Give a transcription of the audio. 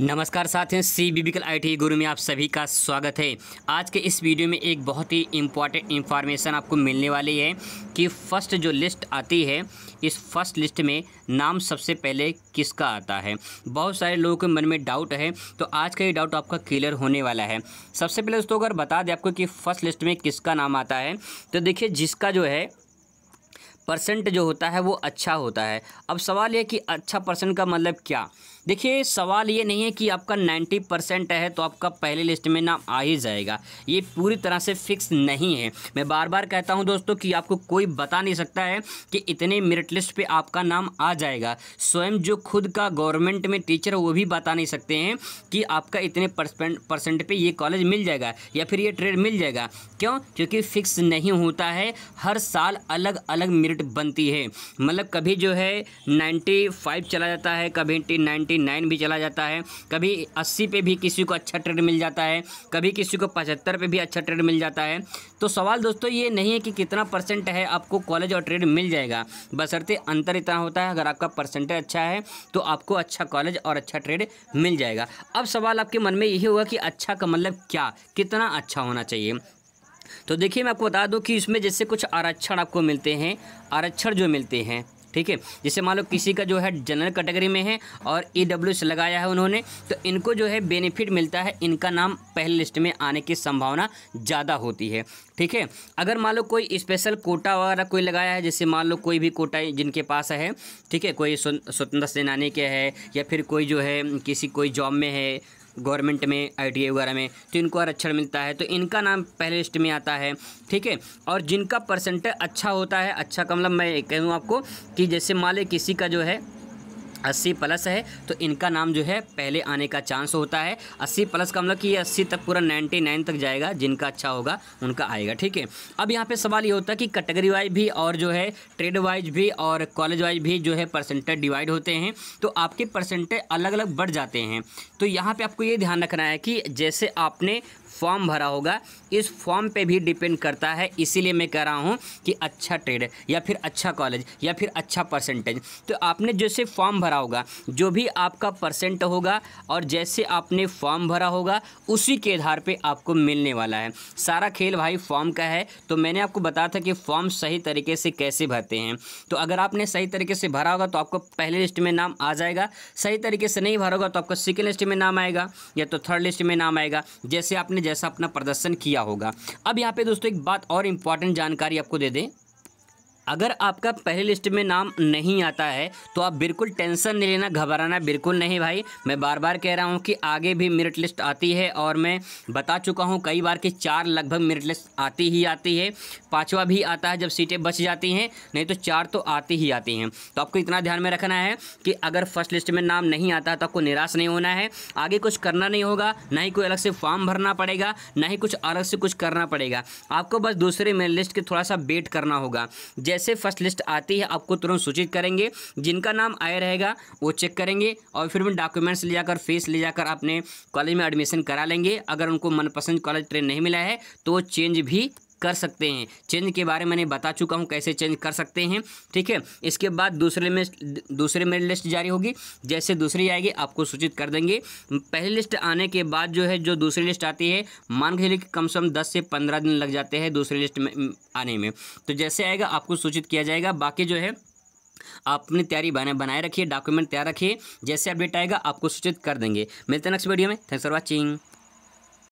नमस्कार साथियों C B बिकल आई टी गुरु में आप सभी का स्वागत है आज के इस वीडियो में एक बहुत ही इम्पॉर्टेंट इन्फॉर्मेशन आपको मिलने वाली है कि फ़र्स्ट जो लिस्ट आती है इस फर्स्ट लिस्ट में नाम सबसे पहले किसका आता है बहुत सारे लोगों के मन में डाउट है तो आज का ये डाउट आपका क्लियर होने वाला है सबसे पहले दोस्तों अगर बता दें आपको कि फ़र्स्ट लिस्ट में किसका नाम आता है तो देखिए जिसका जो है परसेंट जो होता है वो अच्छा होता है अब सवाल यह कि अच्छा परसेंट का मतलब क्या देखिए सवाल ये नहीं है कि आपका 90 परसेंट है तो आपका पहले लिस्ट में नाम आ ही जाएगा ये पूरी तरह से फिक्स नहीं है मैं बार बार कहता हूँ दोस्तों कि आपको कोई बता नहीं सकता है कि इतने मेरिट लिस्ट पर आपका नाम आ जाएगा स्वयं जो खुद का गवर्नमेंट में टीचर वो भी बता नहीं सकते हैं कि आपका इतने परसेंट पर ये कॉलेज मिल जाएगा या फिर ये ट्रेड मिल जाएगा क्यों क्योंकि फिक्स नहीं होता है हर साल अलग अलग मेरिट बनती है मतलब कभी जो है फाइव चला जाता है कभी नाइन्टी कभी नाइन भी चला जाता है कभी अस्सी पे भी किसी को अच्छा ट्रेड मिल जाता है कभी किसी को पचहत्तर पे भी अच्छा ट्रेड मिल जाता है तो सवाल दोस्तों ये नहीं है कि कितना परसेंट है आपको कॉलेज और ट्रेड मिल जाएगा बसरते अंतर इतना होता है अगर आपका परसेंटेज अच्छा है तो आपको अच्छा कॉलेज और अच्छा ट्रेड मिल जाएगा अब सवाल आपके मन में यही होगा कि अच्छा का मतलब क्या कितना अच्छा होना चाहिए तो देखिए मैं आपको बता दूं कि इसमें जैसे कुछ आरक्षण आपको मिलते हैं आरक्षण जो मिलते हैं ठीक है जैसे मान लो किसी का जो है जनरल कैटेगरी में है और ई डब्ल्यू एस लगाया है उन्होंने तो इनको जो है बेनिफिट मिलता है इनका नाम पहले लिस्ट में आने की संभावना ज़्यादा होती है ठीक है अगर मान लो कोई स्पेशल कोटा वगैरह कोई लगाया है जैसे मान लो कोई भी कोटा जिनके पास है ठीक है कोई स्वतंत्र सेनानी के है या फिर कोई जो है किसी कोई जॉब में है गवर्नमेंट में आई वगैरह में तो इनको आरक्षण अच्छा मिलता है तो इनका नाम पहले लिस्ट में आता है ठीक है और जिनका परसेंटेज अच्छा होता है अच्छा का मतलब मैं कहूँ आपको कि जैसे मान लें किसी का जो है अस्सी प्लस है तो इनका नाम जो है पहले आने का चांस होता है अस्सी प्लस का मतलब कि ये अस्सी तक पूरा नाइन्टी नाइन तक जाएगा जिनका अच्छा होगा उनका आएगा ठीक है अब यहाँ पे सवाल ये होता है कि कैटेगरी वाइज भी और जो है ट्रेड वाइज भी और कॉलेज वाइज भी जो है परसेंटेज डिवाइड होते हैं तो आपके परसेंटेज अलग अलग बढ़ जाते हैं तो यहाँ पर आपको ये ध्यान रखना है कि जैसे आपने फॉर्म भरा होगा इस फॉर्म पे भी डिपेंड करता है इसीलिए मैं कह रहा हूँ कि अच्छा ट्रेड या फिर अच्छा कॉलेज या फिर अच्छा परसेंटेज तो आपने जैसे फॉर्म भरा होगा जो भी आपका परसेंट होगा और जैसे आपने फॉर्म भरा होगा उसी के आधार पर आपको मिलने वाला है सारा खेल भाई फॉर्म का है तो मैंने आपको बताया था कि फॉर्म सही तरीके से कैसे भरते हैं तो अगर आपने सही तरीके से भरा होगा तो आपको पहले लिस्ट में नाम आ जाएगा सही तरीके से नहीं होगा तो आपको सेकेंड लिस्ट में नाम आएगा या तो थर्ड लिस्ट में नाम आएगा जैसे आपने जैसा अपना प्रदर्शन किया होगा अब यहाँ पे दोस्तों एक बात और इम्पॉर्टेंट जानकारी आपको दे दें अगर आपका पहली लिस्ट में नाम नहीं आता है तो आप बिल्कुल टेंशन नहीं लेना घबराना बिल्कुल नहीं भाई मैं बार बार कह रहा हूँ कि आगे भी मेरिट लिस्ट आती है और मैं बता चुका हूँ कई बार कि चार लगभग मेरिट लिस्ट आती ही आती है पाँचवा भी आता है जब सीटें बच जाती हैं नहीं तो चार तो आती ही आती हैं तो आपको इतना ध्यान में रखना है कि अगर फर्स्ट लिस्ट में नाम नहीं आता तो आपको निराश नहीं होना है आगे कुछ करना नहीं होगा ना ही कोई अलग से फॉर्म भरना पड़ेगा ना ही कुछ अलग से कुछ करना पड़ेगा आपको बस दूसरे मेरिट लिस्ट के थोड़ा सा वेट करना होगा जैसे जैसे फर्स्ट लिस्ट आती है आपको तुरंत सूचित करेंगे जिनका नाम आया रहेगा वो चेक करेंगे और फिर उन डॉक्यूमेंट्स ले जाकर फीस ले जाकर अपने कॉलेज में एडमिशन करा लेंगे अगर उनको मनपसंद कॉलेज ट्रेन नहीं मिला है तो चेंज भी कर सकते हैं चेंज के बारे में मैंने बता चुका हूँ कैसे चेंज कर सकते हैं ठीक है इसके बाद दूसरे में दूसरे मेरी लिस्ट जारी होगी जैसे दूसरी आएगी आपको सूचित कर देंगे पहली लिस्ट आने के बाद जो है जो दूसरी लिस्ट आती है मान के चलिए कम से कम दस से पंद्रह दिन लग जाते हैं दूसरी लिस्ट में आने में तो जैसे आएगा आपको सूचित किया जाएगा बाकी जो है आप अपनी तैयारी बना बनाए रखिए डॉक्यूमेंट तैयार रखिए जैसे अपडेट आएगा आपको सूचित कर देंगे मिलते हैं नेक्स्ट वीडियो में थैंक्स फॉर वॉचिंग